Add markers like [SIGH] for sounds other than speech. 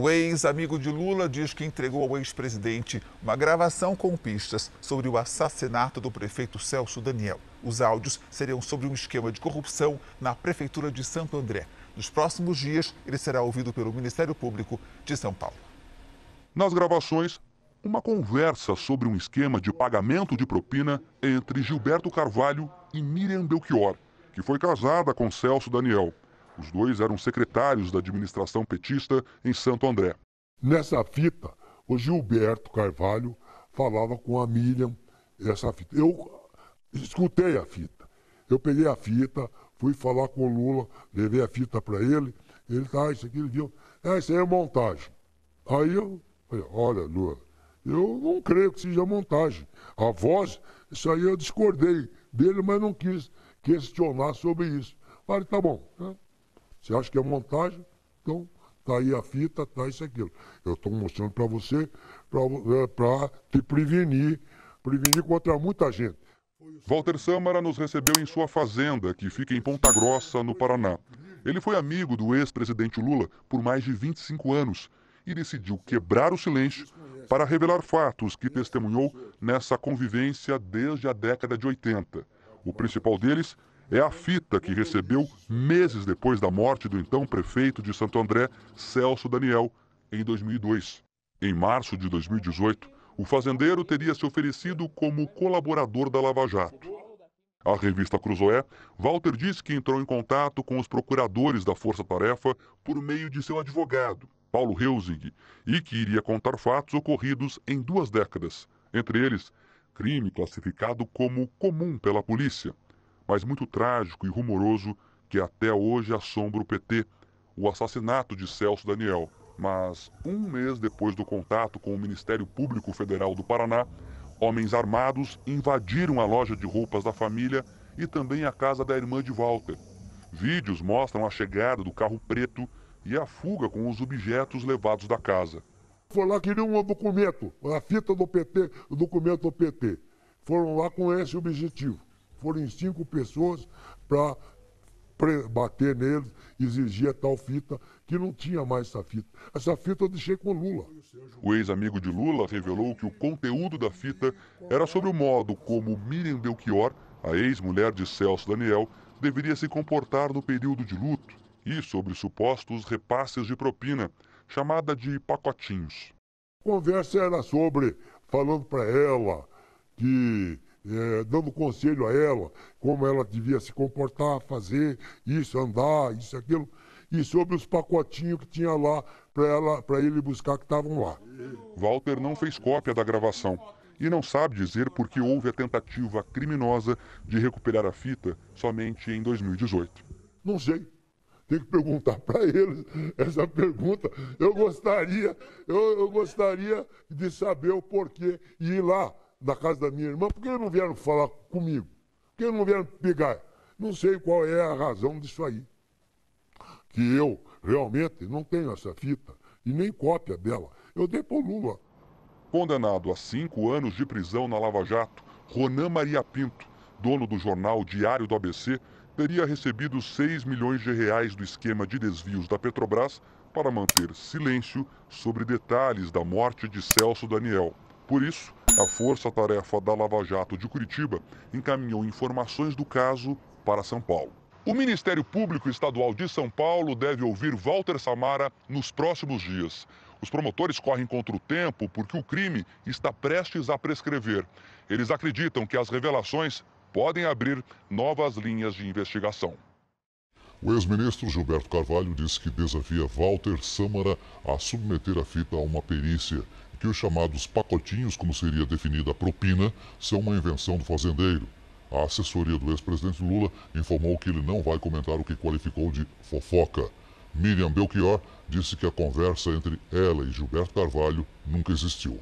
O ex-amigo de Lula diz que entregou ao ex-presidente uma gravação com pistas sobre o assassinato do prefeito Celso Daniel. Os áudios seriam sobre um esquema de corrupção na prefeitura de Santo André. Nos próximos dias, ele será ouvido pelo Ministério Público de São Paulo. Nas gravações, uma conversa sobre um esquema de pagamento de propina entre Gilberto Carvalho e Miriam Belchior, que foi casada com Celso Daniel. Os dois eram secretários da administração petista em Santo André. Nessa fita, o Gilberto Carvalho falava com a Miriam essa fita. Eu escutei a fita. Eu peguei a fita, fui falar com o Lula, levei a fita para ele. Ele tá, ah, isso aqui ele viu. Ah, isso aí é montagem. Aí eu falei, olha, Lula, eu não creio que seja montagem. A voz, isso aí eu discordei dele, mas não quis questionar sobre isso. Falei, tá bom. Né? Você acha que é montagem? Então, está aí a fita, está isso aquilo. Eu estou mostrando para você, para é, te prevenir, prevenir contra muita gente. Walter Samara nos recebeu em sua fazenda, que fica em Ponta Grossa, no Paraná. Ele foi amigo do ex-presidente Lula por mais de 25 anos e decidiu quebrar o silêncio para revelar fatos que testemunhou nessa convivência desde a década de 80. O principal deles é a fita que recebeu meses depois da morte do então prefeito de Santo André, Celso Daniel, em 2002. Em março de 2018, o fazendeiro teria se oferecido como colaborador da Lava Jato. À revista Cruzoé, Walter diz que entrou em contato com os procuradores da Força Tarefa por meio de seu advogado, Paulo Reusing, e que iria contar fatos ocorridos em duas décadas, entre eles, crime classificado como comum pela polícia, mas muito trágico e rumoroso que até hoje assombra o PT, o assassinato de Celso Daniel. Mas um mês depois do contato com o Ministério Público Federal do Paraná, homens armados invadiram a loja de roupas da família e também a casa da irmã de Walter. Vídeos mostram a chegada do carro preto e a fuga com os objetos levados da casa. Foi lá querer um documento, a fita do PT, o documento do PT. Foram lá com esse objetivo foram cinco pessoas para bater neles, exigir a tal fita, que não tinha mais essa fita. Essa fita eu deixei com Lula. O ex-amigo de Lula revelou que o conteúdo da fita era sobre o modo como Miriam Belchior, a ex-mulher de Celso Daniel, deveria se comportar no período de luto e sobre supostos repasses de propina, chamada de pacotinhos. A conversa era sobre, falando para ela que é, dando conselho a ela, como ela devia se comportar, fazer isso, andar, isso, aquilo, e sobre os pacotinhos que tinha lá para ele buscar que estavam lá. Walter não fez cópia da gravação e não sabe dizer porque houve a tentativa criminosa de recuperar a fita somente em 2018. Não sei. Tem que perguntar [LAUGHS] para eles essa pergunta. Eu gostaria, eu, eu gostaria de saber o porquê e ir lá da casa da minha irmã, por que não vieram falar comigo? Por que não vieram pegar? Não sei qual é a razão disso aí. Que eu realmente não tenho essa fita e nem cópia dela. Eu dei para Lula. Condenado a cinco anos de prisão na Lava Jato, Ronan Maria Pinto, dono do jornal Diário do ABC, teria recebido 6 milhões de reais do esquema de desvios da Petrobras para manter silêncio sobre detalhes da morte de Celso Daniel. Por isso, a Força-Tarefa da Lava Jato de Curitiba encaminhou informações do caso para São Paulo. O Ministério Público Estadual de São Paulo deve ouvir Walter Samara nos próximos dias. Os promotores correm contra o tempo porque o crime está prestes a prescrever. Eles acreditam que as revelações podem abrir novas linhas de investigação. O ex-ministro Gilberto Carvalho disse que desafia Walter Sâmara a submeter a fita a uma perícia e que os chamados pacotinhos, como seria definida a propina, são uma invenção do fazendeiro. A assessoria do ex-presidente Lula informou que ele não vai comentar o que qualificou de fofoca. Miriam Belchior disse que a conversa entre ela e Gilberto Carvalho nunca existiu.